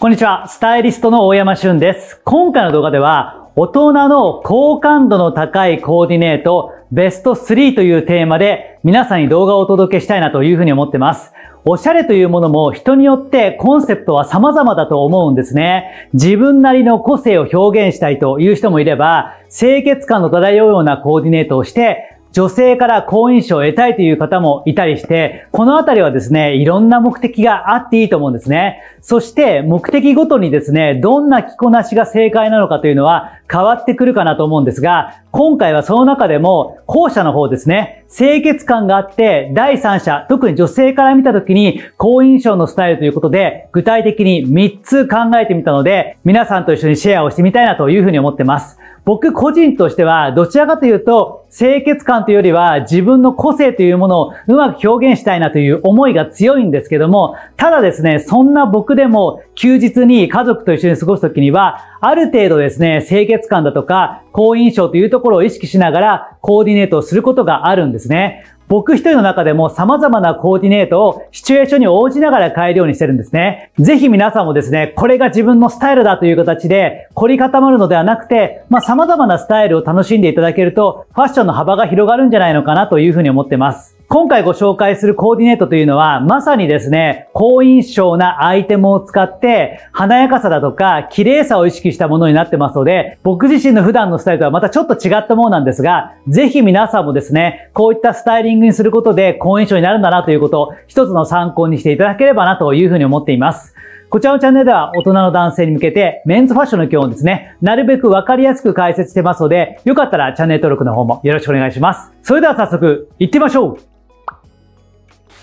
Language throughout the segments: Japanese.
こんにちは。スタイリストの大山俊です。今回の動画では、大人の好感度の高いコーディネート、ベスト3というテーマで、皆さんに動画をお届けしたいなというふうに思ってます。おしゃれというものも人によってコンセプトは様々だと思うんですね。自分なりの個性を表現したいという人もいれば、清潔感の漂うようなコーディネートをして、女性から好印象を得たいという方もいたりして、このあたりはですね、いろんな目的があっていいと思うんですね。そして目的ごとにですね、どんな着こなしが正解なのかというのは変わってくるかなと思うんですが、今回はその中でも、後者の方ですね、清潔感があって、第三者、特に女性から見た時に好印象のスタイルということで、具体的に3つ考えてみたので、皆さんと一緒にシェアをしてみたいなというふうに思ってます。僕個人としては、どちらかというと、清潔感というよりは、自分の個性というものをうまく表現したいなという思いが強いんですけども、ただですね、そんな僕でも、休日に家族と一緒に過ごすときには、ある程度ですね、清潔感だとか、好印象というところを意識しながら、コーディネートをすることがあるんですね。僕一人の中でも様々なコーディネートをシチュエーションに応じながら変えるようにしてるんですね。ぜひ皆さんもですね、これが自分のスタイルだという形で凝り固まるのではなくて、まあ、様々なスタイルを楽しんでいただけると、ファッションの幅が広がるんじゃないのかなというふうに思ってます。今回ご紹介するコーディネートというのは、まさにですね、好印象なアイテムを使って、華やかさだとか、綺麗さを意識したものになってますので、僕自身の普段のスタイルとはまたちょっと違ったものなんですが、ぜひ皆さんもですね、こういったスタイリングにすることで、好印象になるんだなということを、一つの参考にしていただければなというふうに思っています。こちらのチャンネルでは大人の男性に向けてメンズファッションの基本ですね、なるべくわかりやすく解説してますので、よかったらチャンネル登録の方もよろしくお願いします。それでは早速、行ってみましょう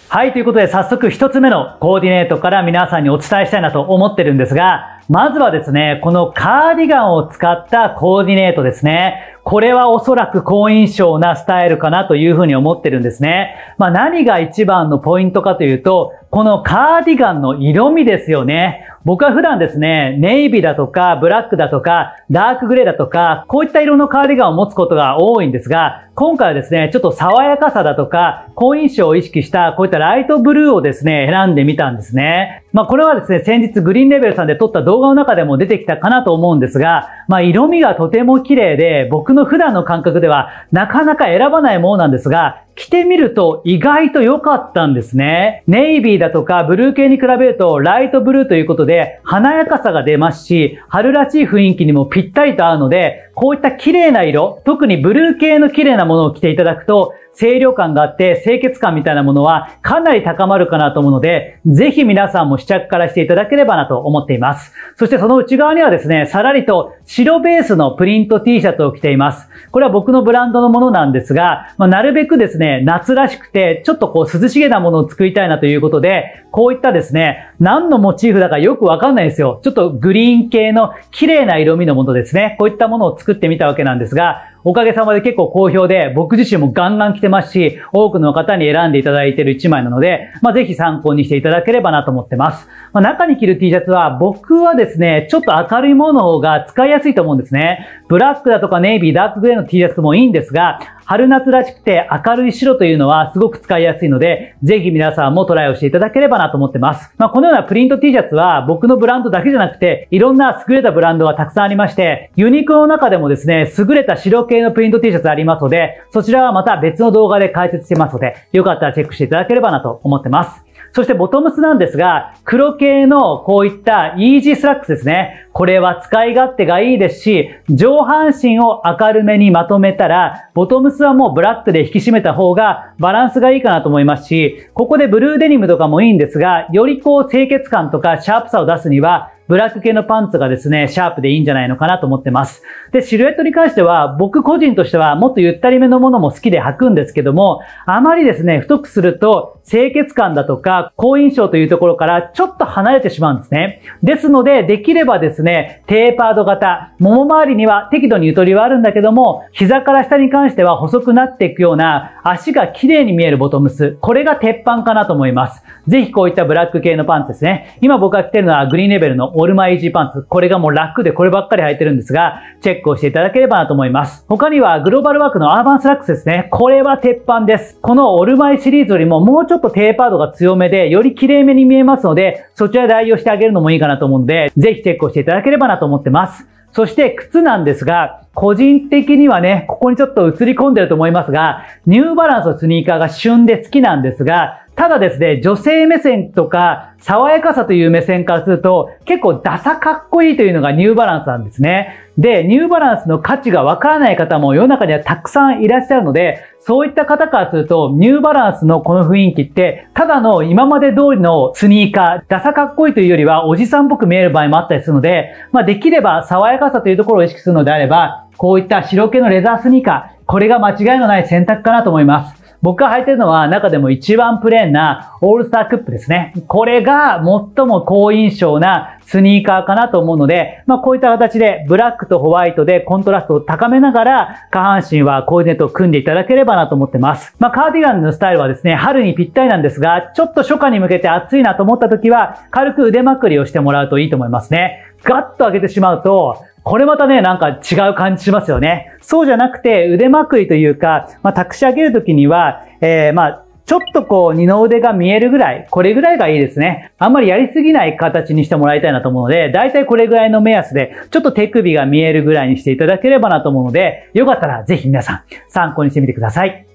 はい、ということで早速一つ目のコーディネートから皆さんにお伝えしたいなと思ってるんですが、まずはですね、このカーディガンを使ったコーディネートですね。これはおそらく好印象なスタイルかなというふうに思ってるんですね。まあ何が一番のポイントかというと、このカーディガンの色味ですよね。僕は普段ですね、ネイビーだとか、ブラックだとか、ダークグレーだとか、こういった色のカーディガンを持つことが多いんですが、今回はですね、ちょっと爽やかさだとか、好印象を意識した、こういったライトブルーをですね、選んでみたんですね。まあ、これはですね、先日グリーンレベルさんで撮った動画の中でも出てきたかなと思うんですが、まあ、色味がとても綺麗で、僕の普段の感覚ではなかなか選ばないものなんですが、着てみると意外と良かったんですね。ネイビーだとかブルー系に比べるとライトブルーということで華やかさが出ますし、春らしい雰囲気にもぴったりと合うので、こういった綺麗な色、特にブルー系の綺麗なものを着ていただくと、清涼感があって清潔感みたいなものはかなり高まるかなと思うので、ぜひ皆さんも試着からしていただければなと思っています。そしてその内側にはですね、さらりと白ベースのプリント T シャツを着ています。これは僕のブランドのものなんですが、まあ、なるべくですね、夏らしくてちょっとこう涼しげなものを作りたいなということで、こういったですね、何のモチーフだかよくわかんないですよ。ちょっとグリーン系の綺麗な色味のものですね。こういったものを作ってみたわけなんですが、おかげさまで結構好評で、僕自身もガンガン来てますし、多くの方に選んでいただいている1枚なので、まあ、ぜひ参考にしていただければなと思ってます。まあ、中に着る T シャツは、僕はですね、ちょっと明るいものが使いやすいと思うんですね。ブラックだとかネイビー、ダークグレーの T シャツもいいんですが、春夏らしくて明るい白というのはすごく使いやすいので、ぜひ皆さんもトライをしていただければなと思ってます。まあ、このようなプリント T シャツは僕のブランドだけじゃなくて、いろんな優れたブランドがたくさんありまして、ユニクロの中でもですね、優れた白系のプリント T シャツありますので、そちらはまた別の動画で解説してますので、よかったらチェックしていただければなと思ってます。そしてボトムスなんですが、黒系のこういったイージースラックスですね。これは使い勝手がいいですし、上半身を明るめにまとめたら、ボトムスはもうブラックで引き締めた方がバランスがいいかなと思いますし、ここでブルーデニムとかもいいんですが、よりこう清潔感とかシャープさを出すには、ブラック系のパンツがですね、シャープでいいんじゃないのかなと思ってます。で、シルエットに関しては、僕個人としてはもっとゆったりめのものも好きで履くんですけども、あまりですね、太くすると清潔感だとか、好印象というところからちょっと離れてしまうんですね。ですので、できればですね、テーパード型、もも周りには適度にゆとりはあるんだけども、膝から下に関しては細くなっていくような、足が綺麗に見えるボトムス、これが鉄板かなと思います。ぜひこういったブラック系のパンツですね。今僕が着てるのはグリーンレベルのオールマイージーパンツ。これがもう楽でこればっかり履いてるんですが、チェックをしていただければなと思います。他にはグローバルワークのアーバンスラックスですね。これは鉄板です。このオールマイシリーズよりももうちょっとテーパードが強めで、より綺麗めに見えますので、そちら代用してあげるのもいいかなと思うんで、ぜひチェックをしていただければなと思ってます。そして靴なんですが、個人的にはね、ここにちょっと映り込んでると思いますが、ニューバランスのスニーカーが旬で好きなんですが、ただですね、女性目線とか、爽やかさという目線からすると、結構ダサかっこいいというのがニューバランスなんですね。で、ニューバランスの価値がわからない方も世の中にはたくさんいらっしゃるので、そういった方からすると、ニューバランスのこの雰囲気って、ただの今まで通りのスニーカー、ダサかっこいいというよりは、おじさんっぽく見える場合もあったりするので、まあできれば爽やかさというところを意識するのであれば、こういった白系のレザースニーカー、これが間違いのない選択かなと思います。僕が履いてるのは中でも一番プレーンなオールスタークップですね。これが最も好印象なスニーカーかなと思うので、まあこういった形でブラックとホワイトでコントラストを高めながら下半身はコーディネートを組んでいただければなと思ってます。まあカーディガンのスタイルはですね、春にぴったりなんですが、ちょっと初夏に向けて暑いなと思った時は軽く腕まくりをしてもらうといいと思いますね。ガッと上げてしまうと、これまたね、なんか違う感じしますよね。そうじゃなくて、腕まくりというか、まあ、託し上げるときには、えー、まあ、ちょっとこう、二の腕が見えるぐらい、これぐらいがいいですね。あんまりやりすぎない形にしてもらいたいなと思うので、だいたいこれぐらいの目安で、ちょっと手首が見えるぐらいにしていただければなと思うので、よかったらぜひ皆さん、参考にしてみてください。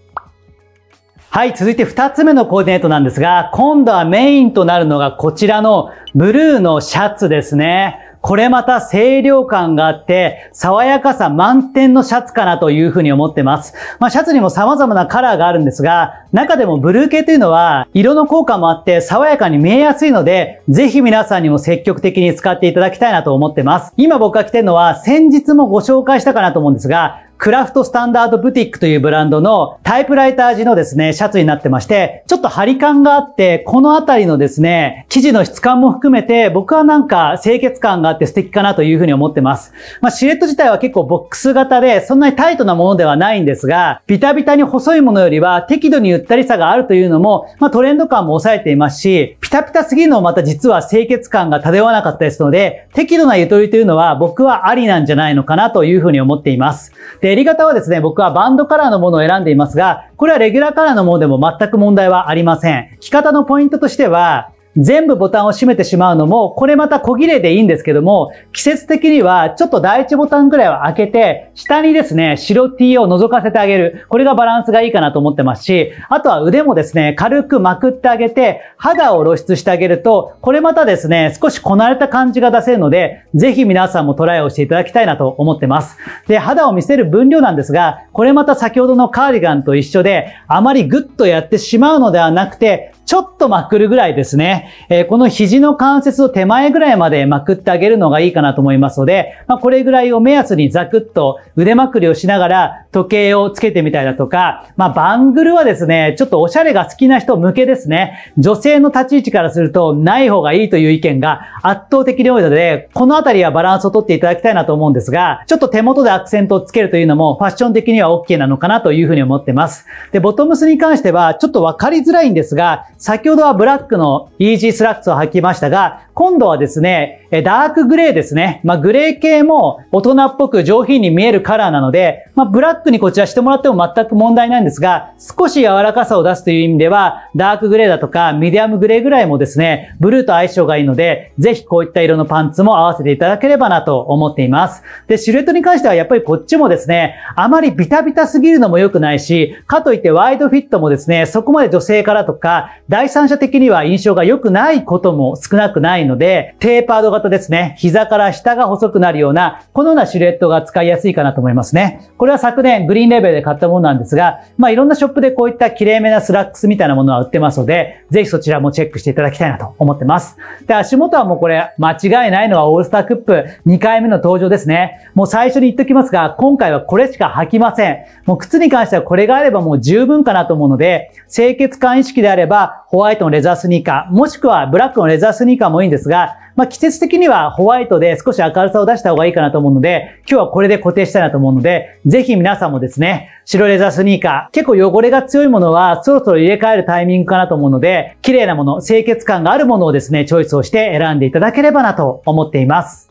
はい、続いて2つ目のコーディネートなんですが、今度はメインとなるのがこちらのブルーのシャツですね。これまた清涼感があって、爽やかさ満点のシャツかなというふうに思ってます。まあ、シャツにも様々なカラーがあるんですが、中でもブルー系というのは、色の効果もあって爽やかに見えやすいので、ぜひ皆さんにも積極的に使っていただきたいなと思ってます。今僕が着てるのは、先日もご紹介したかなと思うんですが、クラフトスタンダードブティックというブランドのタイプライター味のですね、シャツになってまして、ちょっと張り感があって、このあたりのですね、生地の質感も含めて、僕はなんか清潔感があって素敵かなというふうに思ってます。まあ、シルエット自体は結構ボックス型で、そんなにタイトなものではないんですが、ビタビタに細いものよりは適度にゆったりさがあるというのも、まあ、トレンド感も抑えていますし、ピタピタすぎるのもまた実は清潔感が漂わなかったですので、適度なゆとりというのは僕はありなんじゃないのかなというふうに思っています。で襟型はですね、僕はバンドカラーのものを選んでいますが、これはレギュラーカラーのものでも全く問題はありません。着方のポイントとしては、全部ボタンを閉めてしまうのも、これまた小切れでいいんですけども、季節的にはちょっと第一ボタンぐらいは開けて、下にですね、白 T を覗かせてあげる。これがバランスがいいかなと思ってますし、あとは腕もですね、軽くまくってあげて、肌を露出してあげると、これまたですね、少しこなれた感じが出せるので、ぜひ皆さんもトライをしていただきたいなと思ってます。で、肌を見せる分量なんですが、これまた先ほどのカーディガンと一緒で、あまりグッとやってしまうのではなくて、ちょっとまくるぐらいですね。えー、この肘の関節を手前ぐらいまでまくってあげるのがいいかなと思いますので、まあ、これぐらいを目安にザクッと腕まくりをしながら、時計をつけてみたりだとか、まあ、バングルはですね、ちょっとおしゃれが好きな人向けですね。女性の立ち位置からすると、ない方がいいという意見が圧倒的に多いので、このあたりはバランスをとっていただきたいなと思うんですが、ちょっと手元でアクセントをつけるというのも、ファッション的には OK なのかなというふうに思ってます。で、ボトムスに関しては、ちょっとわかりづらいんですが、先ほどはブラックのイージースラックスを履きましたが、今度はですね、ダークグレーですね。まあ、グレー系も大人っぽく上品に見えるカラーなので、まあ、ブラックにこちらしてもらっても全く問題ないんですが、少し柔らかさを出すという意味では、ダークグレーだとかミディアムグレーぐらいもですね、ブルーと相性がいいので、ぜひこういった色のパンツも合わせていただければなと思っています。で、シルエットに関してはやっぱりこっちもですね、あまりビタビタすぎるのも良くないし、かといってワイドフィットもですね、そこまで女性からとか、第三者的には印象が良くないことも少なくないいので、テーパード型ですね。膝から下が細くなるような、このようなシルエットが使いやすいかなと思いますね。これは昨年グリーンレベルで買ったものなんですが、まあいろんなショップでこういった綺麗めなスラックスみたいなものは売ってますので、ぜひそちらもチェックしていただきたいなと思ってます。で、足元はもうこれ間違いないのはオールスタークップ2回目の登場ですね。もう最初に言っときますが、今回はこれしか履きません。もう靴に関してはこれがあればもう十分かなと思うので、清潔感意識であれば、ホワイトのレザースニーカー、もしくはブラックのレザースニーカーもいいんですですが、まあ、季節的にはホワイトで少し明るさを出した方がいいかなと思うので、今日はこれで固定したいなと思うので、ぜひ皆さんもですね、白レザースニーカー、結構汚れが強いものはそろそろ入れ替えるタイミングかなと思うので、綺麗なもの、清潔感があるものをですね、チョイスをして選んでいただければなと思っています。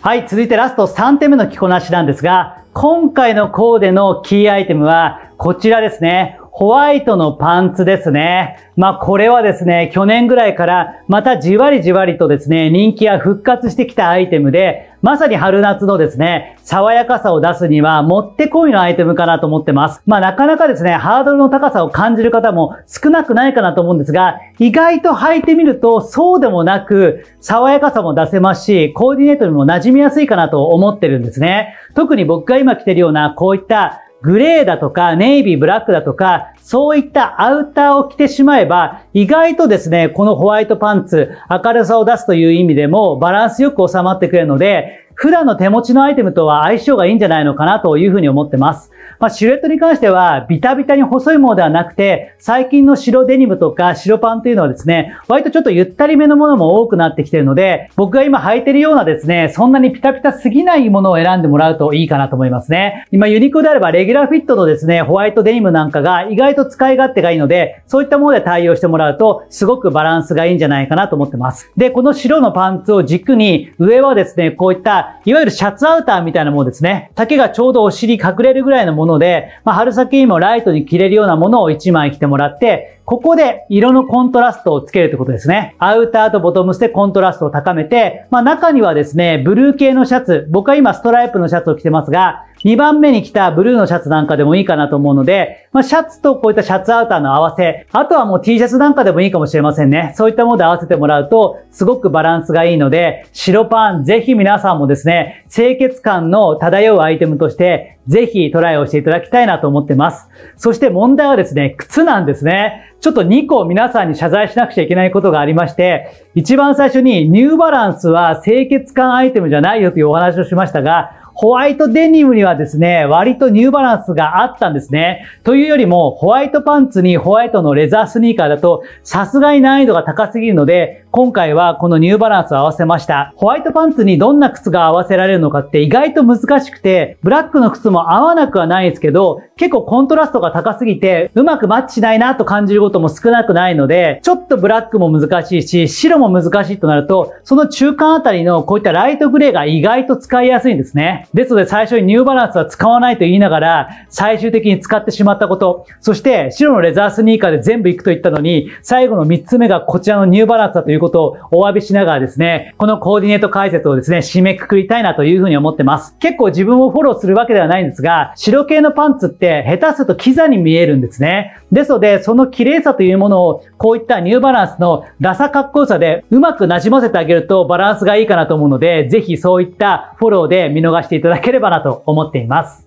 はい、続いてラスト3点目の着こなしなんですが、今回のコーデのキーアイテムはこちらですね。ホワイトのパンツですね。まあこれはですね、去年ぐらいからまたじわりじわりとですね、人気が復活してきたアイテムで、まさに春夏のですね、爽やかさを出すにはもってこいのアイテムかなと思ってます。まあなかなかですね、ハードルの高さを感じる方も少なくないかなと思うんですが、意外と履いてみるとそうでもなく、爽やかさも出せますし、コーディネートにも馴染みやすいかなと思ってるんですね。特に僕が今着てるようなこういったグレーだとか、ネイビー、ブラックだとか、そういったアウターを着てしまえば、意外とですね、このホワイトパンツ、明るさを出すという意味でもバランスよく収まってくれるので、普段の手持ちのアイテムとは相性がいいんじゃないのかなというふうに思ってます。まあ、シルエットに関しては、ビタビタに細いものではなくて、最近の白デニムとか白パンというのはですね、割とちょっとゆったりめのものも多くなってきてるので、僕が今履いてるようなですね、そんなにピタピタすぎないものを選んでもらうといいかなと思いますね。今、ユニクロであれば、レギュラーフィットのですね、ホワイトデニムなんかが意外と使い勝手がいいので、そういったもので対応してもらうと、すごくバランスがいいんじゃないかなと思ってます。で、この白のパンツを軸に、上はですね、こういったいわゆるシャツアウターみたいなものですね。丈がちょうどお尻隠れるぐらいのもので、まあ、春先にもライトに着れるようなものを1枚着てもらって、ここで色のコントラストをつけるってことですね。アウターとボトムスでコントラストを高めて、まあ中にはですね、ブルー系のシャツ、僕は今ストライプのシャツを着てますが、2番目に着たブルーのシャツなんかでもいいかなと思うので、まあ、シャツとこういったシャツアウターの合わせ、あとはもう T シャツなんかでもいいかもしれませんね。そういったもので合わせてもらうと、すごくバランスがいいので、白パン、ぜひ皆さんもですね、清潔感の漂うアイテムとして、ぜひトライをしていただきたいなと思ってます。そして問題はですね、靴なんですね。ちょっと2個皆さんに謝罪しなくちゃいけないことがありまして、一番最初にニューバランスは清潔感アイテムじゃないよというお話をしましたが、ホワイトデニムにはですね、割とニューバランスがあったんですね。というよりも、ホワイトパンツにホワイトのレザースニーカーだと、さすがに難易度が高すぎるので、今回はこのニューバランスを合わせました。ホワイトパンツにどんな靴が合わせられるのかって意外と難しくて、ブラックの靴も合わなくはないですけど、結構コントラストが高すぎて、うまくマッチしないなと感じることも少なくないので、ちょっとブラックも難しいし、白も難しいとなると、その中間あたりのこういったライトグレーが意外と使いやすいんですね。ですので最初にニューバランスは使わないと言いながら、最終的に使ってしまったこと、そして白のレザースニーカーで全部行くと言ったのに、最後の3つ目がこちらのニューバランスだということをお詫びしながらですね、このコーディネート解説をですね、締めくくりたいなというふうに思ってます。結構自分をフォローするわけではないんですが、白系のパンツって下手するとキザに見えるんですね。ですので、その綺麗さというものをこういったニューバランスのダサかっこよさでうまく馴染ませてあげるとバランスがいいかなと思うので、ぜひそういったフォローで見逃していただければなと思っています。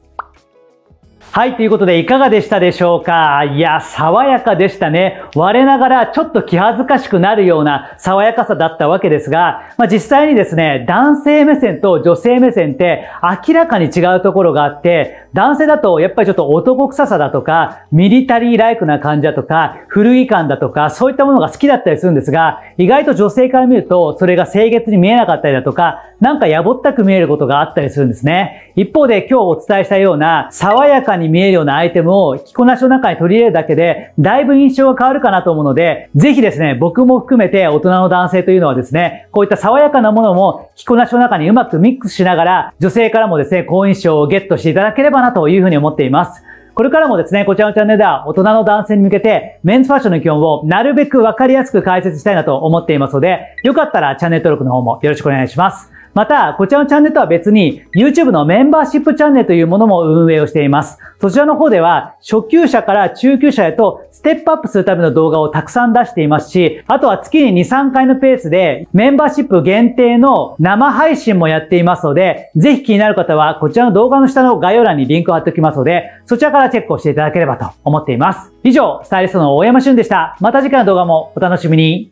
はい、ということでいかがでしたでしょうかいや、爽やかでしたね。我ながらちょっと気恥ずかしくなるような爽やかさだったわけですが、まあ、実際にですね、男性目線と女性目線って明らかに違うところがあって、男性だとやっぱりちょっと男臭さだとか、ミリタリーライクな感じだとか、古い感だとか、そういったものが好きだったりするんですが、意外と女性から見るとそれが清潔に見えなかったりだとか、なんかやぼったく見えることがあったりするんですね。一方で今日お伝えしたような爽やかに見えるようなアイテムを着こなしの中に取り入れるだけで、だいぶ印象が変わるかなと思うので、ぜひですね、僕も含めて大人の男性というのはですね、こういった爽やかなものも着こなしの中にうまくミックスしながら、女性からもですね、好印象をゲットしていただければなというふうに思っています。これからもですね、こちらのチャンネルでは大人の男性に向けてメンズファッションの基本をなるべくわかりやすく解説したいなと思っていますので、よかったらチャンネル登録の方もよろしくお願いします。また、こちらのチャンネルとは別に、YouTube のメンバーシップチャンネルというものも運営をしています。そちらの方では、初級者から中級者へとステップアップするための動画をたくさん出していますし、あとは月に2、3回のペースで、メンバーシップ限定の生配信もやっていますので、ぜひ気になる方は、こちらの動画の下の概要欄にリンクを貼っておきますので、そちらからチェックをしていただければと思っています。以上、スタイリストの大山俊でした。また次回の動画もお楽しみに。